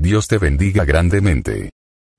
Dios te bendiga grandemente.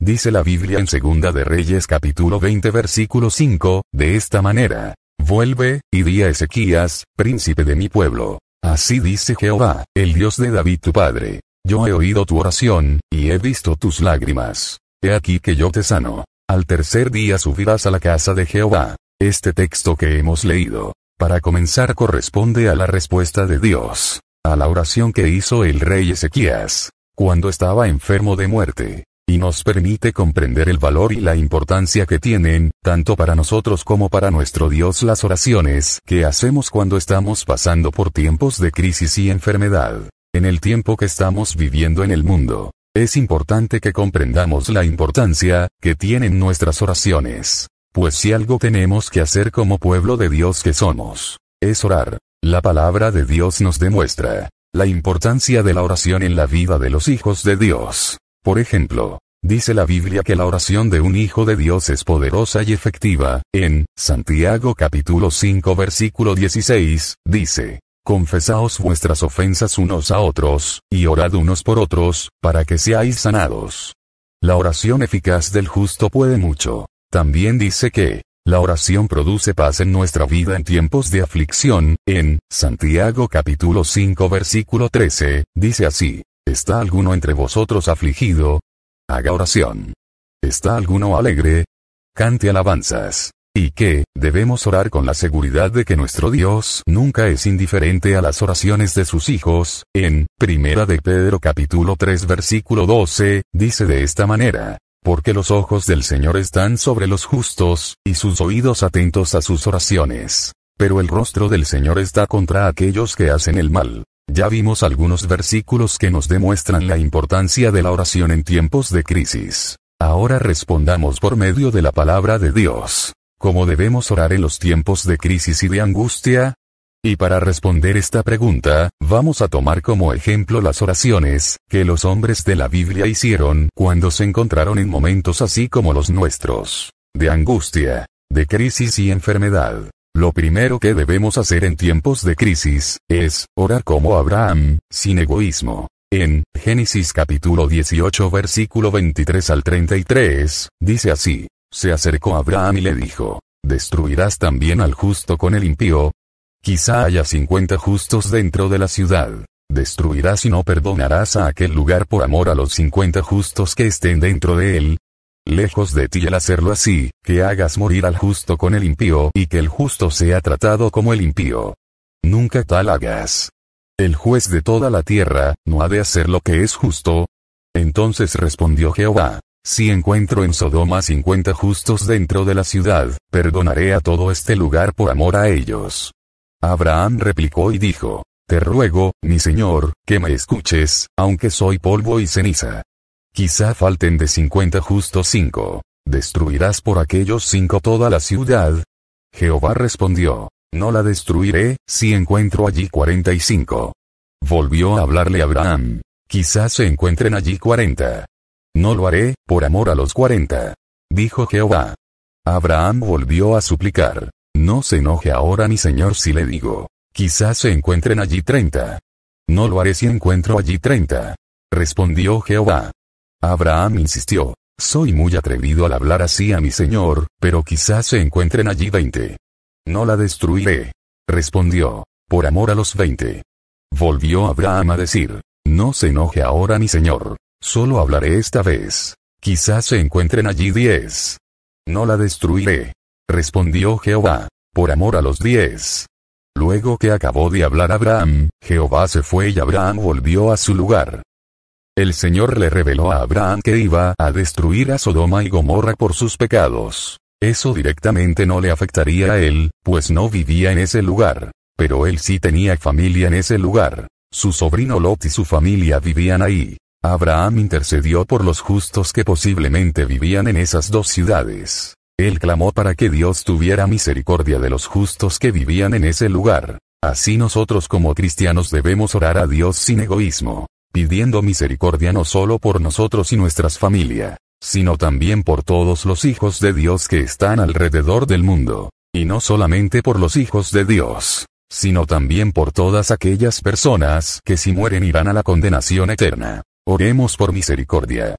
Dice la Biblia en Segunda de Reyes capítulo 20 versículo 5, de esta manera. Vuelve, y di a Ezequías, príncipe de mi pueblo. Así dice Jehová, el Dios de David tu padre. Yo he oído tu oración, y he visto tus lágrimas. He aquí que yo te sano. Al tercer día subirás a la casa de Jehová. Este texto que hemos leído, para comenzar corresponde a la respuesta de Dios, a la oración que hizo el rey Ezequías cuando estaba enfermo de muerte, y nos permite comprender el valor y la importancia que tienen, tanto para nosotros como para nuestro Dios las oraciones que hacemos cuando estamos pasando por tiempos de crisis y enfermedad, en el tiempo que estamos viviendo en el mundo. Es importante que comprendamos la importancia que tienen nuestras oraciones, pues si algo tenemos que hacer como pueblo de Dios que somos, es orar. La palabra de Dios nos demuestra la importancia de la oración en la vida de los hijos de Dios. Por ejemplo, dice la Biblia que la oración de un hijo de Dios es poderosa y efectiva, en Santiago capítulo 5 versículo 16, dice, Confesaos vuestras ofensas unos a otros, y orad unos por otros, para que seáis sanados. La oración eficaz del justo puede mucho. También dice que, la oración produce paz en nuestra vida en tiempos de aflicción, en Santiago capítulo 5 versículo 13, dice así, ¿está alguno entre vosotros afligido? Haga oración. ¿Está alguno alegre? Cante alabanzas. Y que, debemos orar con la seguridad de que nuestro Dios nunca es indiferente a las oraciones de sus hijos, en Primera de Pedro capítulo 3 versículo 12, dice de esta manera, porque los ojos del Señor están sobre los justos, y sus oídos atentos a sus oraciones. Pero el rostro del Señor está contra aquellos que hacen el mal. Ya vimos algunos versículos que nos demuestran la importancia de la oración en tiempos de crisis. Ahora respondamos por medio de la palabra de Dios. ¿Cómo debemos orar en los tiempos de crisis y de angustia? Y para responder esta pregunta, vamos a tomar como ejemplo las oraciones que los hombres de la Biblia hicieron cuando se encontraron en momentos así como los nuestros, de angustia, de crisis y enfermedad. Lo primero que debemos hacer en tiempos de crisis, es, orar como Abraham, sin egoísmo. En Génesis capítulo 18 versículo 23 al 33, dice así, se acercó Abraham y le dijo, ¿destruirás también al justo con el impío? Quizá haya 50 justos dentro de la ciudad. Destruirás y no perdonarás a aquel lugar por amor a los 50 justos que estén dentro de él. Lejos de ti el hacerlo así, que hagas morir al justo con el impío y que el justo sea tratado como el impío. Nunca tal hagas. El juez de toda la tierra, ¿no ha de hacer lo que es justo? Entonces respondió Jehová, si encuentro en Sodoma 50 justos dentro de la ciudad, perdonaré a todo este lugar por amor a ellos. Abraham replicó y dijo, Te ruego, mi señor, que me escuches, aunque soy polvo y ceniza. Quizá falten de cincuenta justo cinco. ¿Destruirás por aquellos cinco toda la ciudad? Jehová respondió, No la destruiré, si encuentro allí cuarenta y cinco. Volvió a hablarle Abraham. Quizás se encuentren allí cuarenta. No lo haré, por amor a los cuarenta. Dijo Jehová. Abraham volvió a suplicar. No se enoje ahora mi señor si le digo. Quizás se encuentren allí treinta. No lo haré si encuentro allí treinta. Respondió Jehová. Abraham insistió. Soy muy atrevido al hablar así a mi señor, pero quizás se encuentren allí veinte. No la destruiré. Respondió. Por amor a los veinte. Volvió Abraham a decir. No se enoje ahora mi señor. Solo hablaré esta vez. Quizás se encuentren allí diez. No la destruiré. Respondió Jehová, por amor a los diez. Luego que acabó de hablar Abraham, Jehová se fue y Abraham volvió a su lugar. El Señor le reveló a Abraham que iba a destruir a Sodoma y Gomorra por sus pecados. Eso directamente no le afectaría a él, pues no vivía en ese lugar. Pero él sí tenía familia en ese lugar. Su sobrino Lot y su familia vivían ahí. Abraham intercedió por los justos que posiblemente vivían en esas dos ciudades. Él clamó para que Dios tuviera misericordia de los justos que vivían en ese lugar. Así nosotros como cristianos debemos orar a Dios sin egoísmo, pidiendo misericordia no solo por nosotros y nuestras familias, sino también por todos los hijos de Dios que están alrededor del mundo, y no solamente por los hijos de Dios, sino también por todas aquellas personas que si mueren irán a la condenación eterna. Oremos por misericordia.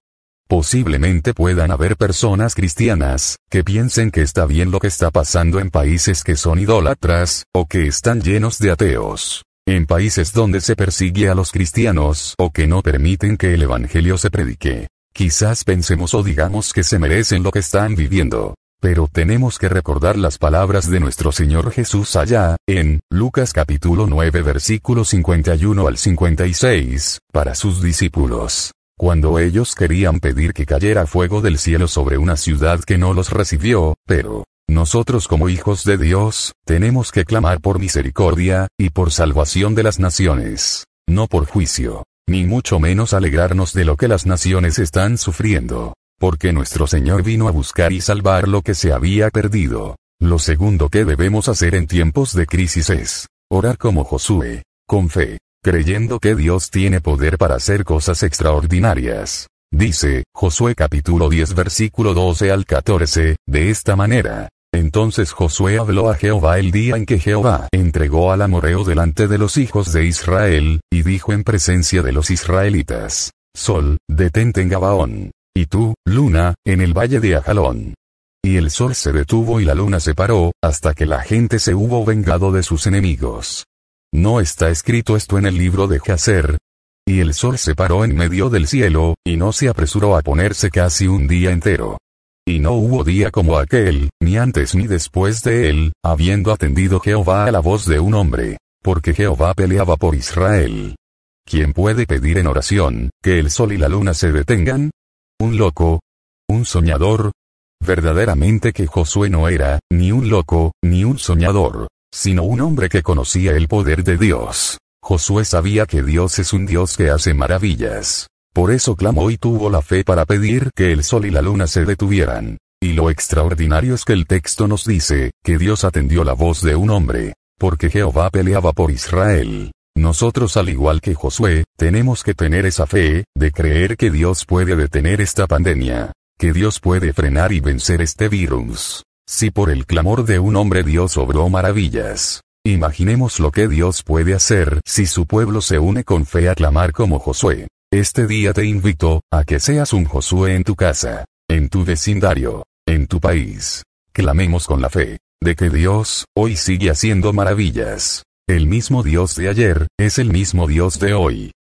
Posiblemente puedan haber personas cristianas, que piensen que está bien lo que está pasando en países que son idólatras, o que están llenos de ateos. En países donde se persigue a los cristianos o que no permiten que el Evangelio se predique. Quizás pensemos o digamos que se merecen lo que están viviendo. Pero tenemos que recordar las palabras de nuestro Señor Jesús allá, en Lucas capítulo 9 versículo 51 al 56, para sus discípulos cuando ellos querían pedir que cayera fuego del cielo sobre una ciudad que no los recibió, pero, nosotros como hijos de Dios, tenemos que clamar por misericordia, y por salvación de las naciones, no por juicio, ni mucho menos alegrarnos de lo que las naciones están sufriendo, porque nuestro Señor vino a buscar y salvar lo que se había perdido. Lo segundo que debemos hacer en tiempos de crisis es, orar como Josué, con fe, creyendo que Dios tiene poder para hacer cosas extraordinarias. Dice, Josué capítulo 10 versículo 12 al 14, de esta manera. Entonces Josué habló a Jehová el día en que Jehová entregó al amoreo delante de los hijos de Israel, y dijo en presencia de los israelitas, Sol, detente en Gabaón. Y tú, luna, en el valle de Ajalón. Y el sol se detuvo y la luna se paró, hasta que la gente se hubo vengado de sus enemigos. ¿No está escrito esto en el libro de Jacer? Y el sol se paró en medio del cielo, y no se apresuró a ponerse casi un día entero. Y no hubo día como aquel, ni antes ni después de él, habiendo atendido Jehová a la voz de un hombre, porque Jehová peleaba por Israel. ¿Quién puede pedir en oración, que el sol y la luna se detengan? ¿Un loco? ¿Un soñador? Verdaderamente que Josué no era, ni un loco, ni un soñador, sino un hombre que conocía el poder de Dios. Josué sabía que Dios es un Dios que hace maravillas. Por eso clamó y tuvo la fe para pedir que el sol y la luna se detuvieran. Y lo extraordinario es que el texto nos dice, que Dios atendió la voz de un hombre, porque Jehová peleaba por Israel. Nosotros al igual que Josué, tenemos que tener esa fe, de creer que Dios puede detener esta pandemia, que Dios puede frenar y vencer este virus. Si por el clamor de un hombre Dios obró maravillas. Imaginemos lo que Dios puede hacer si su pueblo se une con fe a clamar como Josué. Este día te invito, a que seas un Josué en tu casa, en tu vecindario, en tu país. Clamemos con la fe, de que Dios, hoy sigue haciendo maravillas. El mismo Dios de ayer, es el mismo Dios de hoy.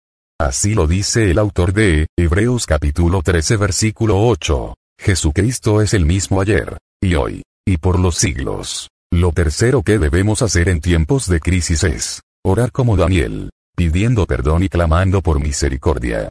Así lo dice el autor de, Hebreos capítulo 13 versículo 8. Jesucristo es el mismo ayer, y hoy, y por los siglos. Lo tercero que debemos hacer en tiempos de crisis es, orar como Daniel, pidiendo perdón y clamando por misericordia.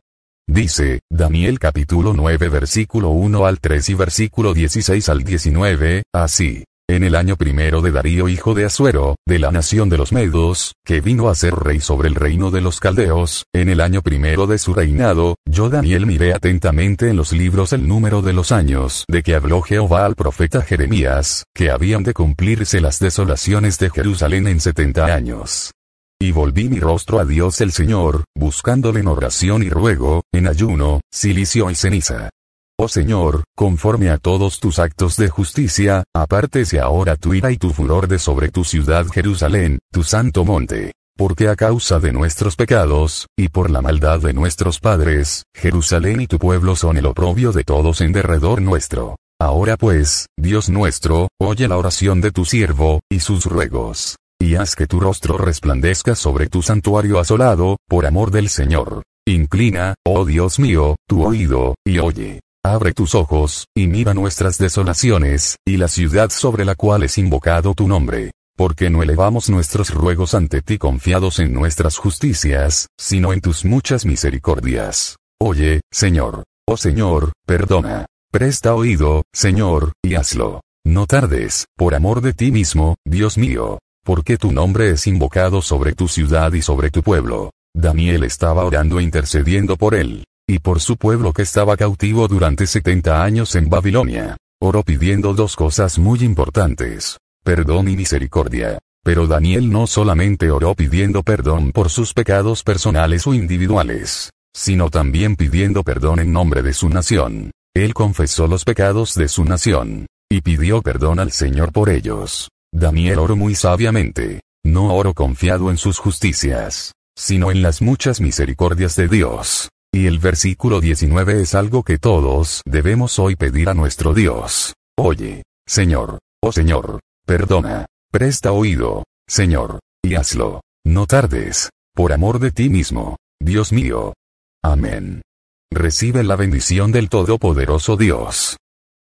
Dice, Daniel capítulo 9 versículo 1 al 3 y versículo 16 al 19, así, en el año primero de Darío hijo de Asuero, de la nación de los Medos, que vino a ser rey sobre el reino de los Caldeos, en el año primero de su reinado, yo Daniel miré atentamente en los libros el número de los años de que habló Jehová al profeta Jeremías, que habían de cumplirse las desolaciones de Jerusalén en setenta años. Y volví mi rostro a Dios el Señor, buscándole en oración y ruego, en ayuno, silicio y ceniza. Oh Señor, conforme a todos tus actos de justicia, apártese ahora tu ira y tu furor de sobre tu ciudad Jerusalén, tu santo monte. Porque a causa de nuestros pecados, y por la maldad de nuestros padres, Jerusalén y tu pueblo son el oprobio de todos en derredor nuestro. Ahora pues, Dios nuestro, oye la oración de tu siervo, y sus ruegos. Y haz que tu rostro resplandezca sobre tu santuario asolado, por amor del Señor. Inclina, oh Dios mío, tu oído, y oye. Abre tus ojos, y mira nuestras desolaciones, y la ciudad sobre la cual es invocado tu nombre. Porque no elevamos nuestros ruegos ante ti confiados en nuestras justicias, sino en tus muchas misericordias. Oye, Señor. Oh Señor, perdona. Presta oído, Señor, y hazlo. No tardes, por amor de ti mismo, Dios mío. Porque tu nombre es invocado sobre tu ciudad y sobre tu pueblo. Daniel estaba orando e intercediendo por él y por su pueblo que estaba cautivo durante 70 años en Babilonia. Oró pidiendo dos cosas muy importantes, perdón y misericordia. Pero Daniel no solamente oró pidiendo perdón por sus pecados personales o individuales, sino también pidiendo perdón en nombre de su nación. Él confesó los pecados de su nación, y pidió perdón al Señor por ellos. Daniel oró muy sabiamente, no oró confiado en sus justicias, sino en las muchas misericordias de Dios. Y el versículo 19 es algo que todos debemos hoy pedir a nuestro Dios. Oye, Señor, oh Señor, perdona, presta oído, Señor, y hazlo. No tardes, por amor de ti mismo, Dios mío. Amén. Recibe la bendición del Todopoderoso Dios.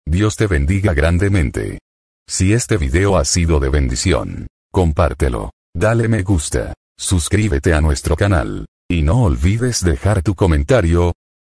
Dios te bendiga grandemente. Si este video ha sido de bendición, compártelo, dale me gusta, suscríbete a nuestro canal. Y no olvides dejar tu comentario,